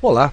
Olá,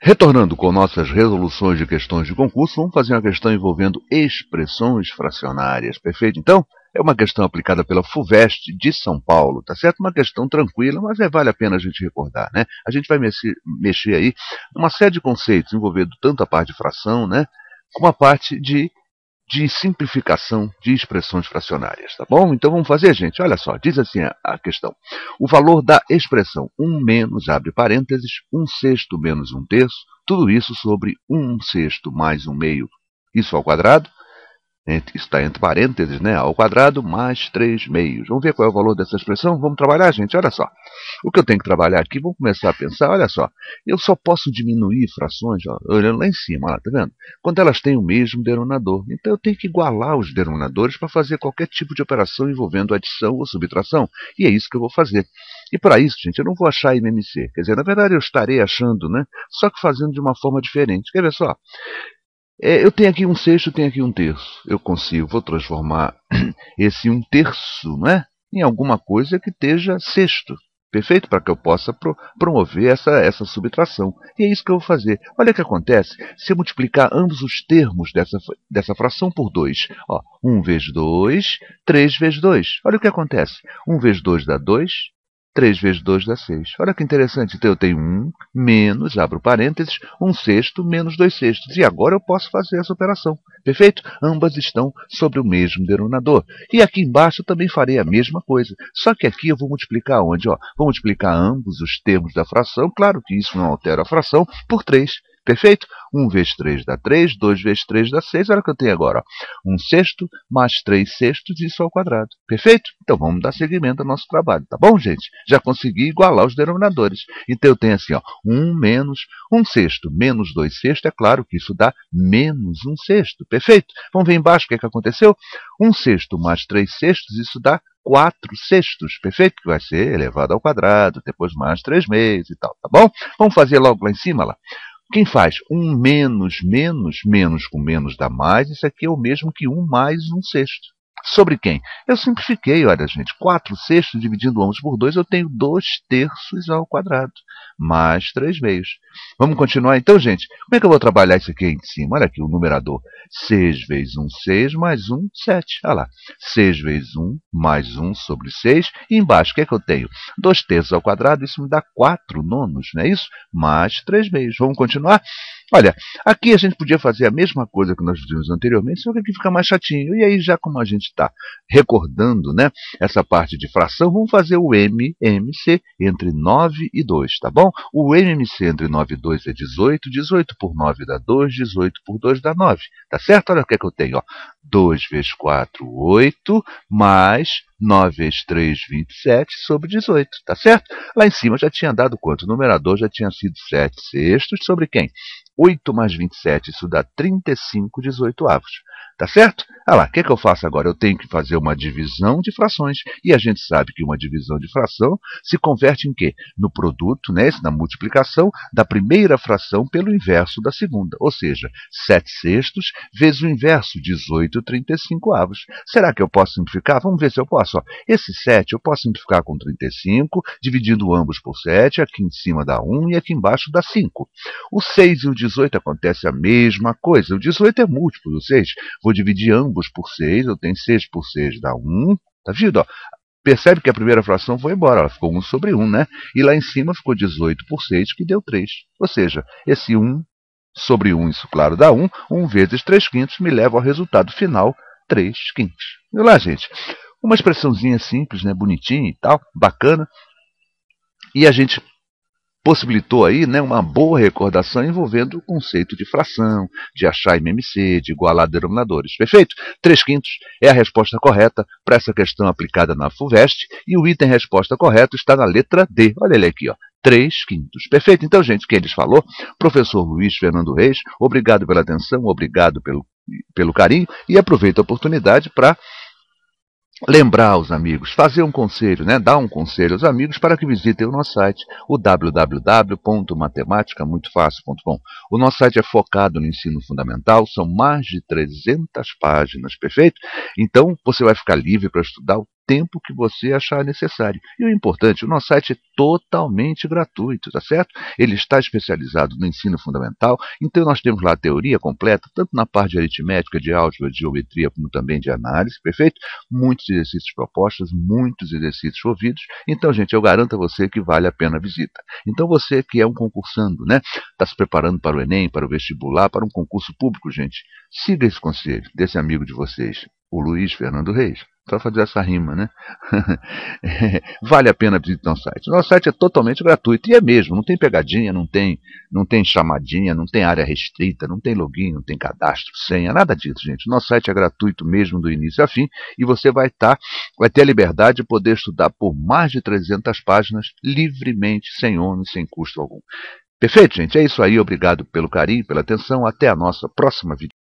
Retornando com nossas resoluções de questões de concurso, vamos fazer uma questão envolvendo expressões fracionárias, perfeito? Então, é uma questão aplicada pela FUVEST de São Paulo, tá certo? Uma questão tranquila, mas é, vale a pena a gente recordar, né? A gente vai mexer, mexer aí numa série de conceitos envolvendo tanto a parte de fração, né? Como a parte de de simplificação de expressões fracionárias, tá bom? Então vamos fazer, gente. Olha só, diz assim a, a questão. O valor da expressão 1 menos, abre parênteses, 1 sexto menos 1 terço, tudo isso sobre 1 sexto mais 1 meio, isso ao quadrado, está entre parênteses, né? Ao quadrado mais 3 meios. Vamos ver qual é o valor dessa expressão? Vamos trabalhar, gente? Olha só. O que eu tenho que trabalhar aqui, vamos começar a pensar, olha só. Eu só posso diminuir frações, ó, olhando lá em cima, tá vendo? Quando elas têm o mesmo denominador. Então eu tenho que igualar os denominadores para fazer qualquer tipo de operação envolvendo adição ou subtração. E é isso que eu vou fazer. E para isso, gente, eu não vou achar MMC. Quer dizer, na verdade eu estarei achando, né? Só que fazendo de uma forma diferente. Quer ver só? É, eu tenho aqui um sexto, tenho aqui um terço. Eu consigo, vou transformar esse um terço, não é? Em alguma coisa que esteja sexto. Perfeito? Para que eu possa pro, promover essa, essa subtração. E é isso que eu vou fazer. Olha o que acontece se eu multiplicar ambos os termos dessa, dessa fração por 2. 1 um vezes 2, 3 vezes 2. Olha o que acontece. 1 um vezes 2 dá 2, 3 vezes 2 dá 6. Olha que interessante. Então eu tenho 1 menos, abro parênteses, 1 sexto menos 2 sextos. E agora eu posso fazer essa operação. Perfeito? Ambas estão sobre o mesmo denominador. E aqui embaixo eu também farei a mesma coisa. Só que aqui eu vou multiplicar onde? Ó, vou multiplicar ambos os termos da fração. Claro que isso não altera a fração. Por 3. Perfeito? 1 vezes 3 dá 3, 2 vezes 3 dá 6. Olha o que eu tenho agora. Ó. 1 sexto mais 3 sextos, isso ao quadrado. Perfeito? Então vamos dar seguimento ao nosso trabalho, tá bom, gente? Já consegui igualar os denominadores. Então eu tenho assim, ó, 1 menos 1 sexto menos 2 sextos. É claro que isso dá menos 1 sexto. Perfeito? Vamos ver embaixo o que, é que aconteceu? 1 sexto mais 3 sextos, isso dá 4 sextos, perfeito? Que vai ser elevado ao quadrado, depois mais 3 meses e tal, tá bom? Vamos fazer logo lá em cima, lá. Quem faz? Um menos, menos, menos com menos dá mais. Isso aqui é o mesmo que um mais um sexto. Sobre quem? Eu simplifiquei, olha gente, 4 sextos dividindo 11 por 2, eu tenho 2 terços ao quadrado, mais 3 meios. Vamos continuar então, gente? Como é que eu vou trabalhar isso aqui em cima? Olha aqui o numerador, 6 vezes 1, 6, mais 1, 7. Olha lá, 6 vezes 1, mais 1 sobre 6. E embaixo, o que é que eu tenho? 2 terços ao quadrado, isso me dá 4 nonos, não é isso? Mais 3 meios. Vamos continuar? Olha, aqui a gente podia fazer a mesma coisa que nós fizemos anteriormente, só que aqui fica mais chatinho. E aí, já como a gente está recordando né, essa parte de fração, vamos fazer o MMC entre 9 e 2, tá bom? O MMC entre 9 e 2 é 18, 18 por 9 dá 2, 18 por 2 dá 9, tá certo? Olha o que, é que eu tenho, ó. 2 vezes 4, 8, mais 9 vezes 3, 27, sobre 18, tá certo? Lá em cima já tinha dado quanto? O numerador já tinha sido 7 sextos sobre quem? 8 mais 27, isso dá 35 18 avos. Tá certo? Ah lá, o que, é que eu faço agora? Eu tenho que fazer uma divisão de frações. E a gente sabe que uma divisão de fração se converte em quê? No produto, né, na multiplicação da primeira fração pelo inverso da segunda. Ou seja, 7 sextos vezes o inverso, 18 35 avos. Será que eu posso simplificar? Vamos ver se eu posso. Ó. Esse 7 eu posso simplificar com 35, dividindo ambos por 7. Aqui em cima dá 1 e aqui embaixo dá 5. O 6 e o 18 acontece a mesma coisa. O 18 é múltiplo do 6. Vou dividir ambos por 6, eu tenho 6 por 6 dá 1. Tá vendo? Ó? Percebe que a primeira fração foi embora, ela ficou 1 sobre 1, né? E lá em cima ficou 18 por 6, que deu 3. Ou seja, esse 1 sobre 1, isso claro, dá 1. 1 vezes 3 quintos me leva ao resultado final, 3 quintos. Viu lá, gente. Uma expressãozinha simples, né? bonitinha e tal, bacana. E a gente possibilitou aí né, uma boa recordação envolvendo o conceito de fração, de achar MMC, de igualar denominadores. Perfeito? 3 quintos é a resposta correta para essa questão aplicada na FUVEST e o item resposta correta está na letra D. Olha ele aqui, ó. 3 quintos. Perfeito? Então, gente, quem lhes falou? Professor Luiz Fernando Reis, obrigado pela atenção, obrigado pelo, pelo carinho e aproveito a oportunidade para lembrar os amigos, fazer um conselho, né? dar um conselho aos amigos para que visitem o nosso site, o www.matematicamuitofacil.com. O nosso site é focado no ensino fundamental, são mais de 300 páginas, perfeito? Então, você vai ficar livre para estudar o tempo que você achar necessário. E o importante, o nosso site é totalmente gratuito, tá certo? Ele está especializado no ensino fundamental, então nós temos lá a teoria completa, tanto na parte de aritmética, de álgebra, de geometria, como também de análise, perfeito? Muitos exercícios propostos, muitos exercícios ouvidos. Então, gente, eu garanto a você que vale a pena a visita. Então, você que é um concursando, né? Está se preparando para o Enem, para o vestibular, para um concurso público, gente, siga esse conselho desse amigo de vocês, o Luiz Fernando Reis para fazer essa rima, né? vale a pena visitar o site. O nosso site é totalmente gratuito e é mesmo, não tem pegadinha, não tem, não tem chamadinha, não tem área restrita, não tem login, não tem cadastro, senha, nada disso, gente. O nosso site é gratuito mesmo do início a fim e você vai estar, tá, vai ter a liberdade de poder estudar por mais de 300 páginas livremente, sem ônus, sem custo algum. Perfeito, gente? É isso aí. Obrigado pelo carinho, pela atenção. Até a nossa próxima vídeo.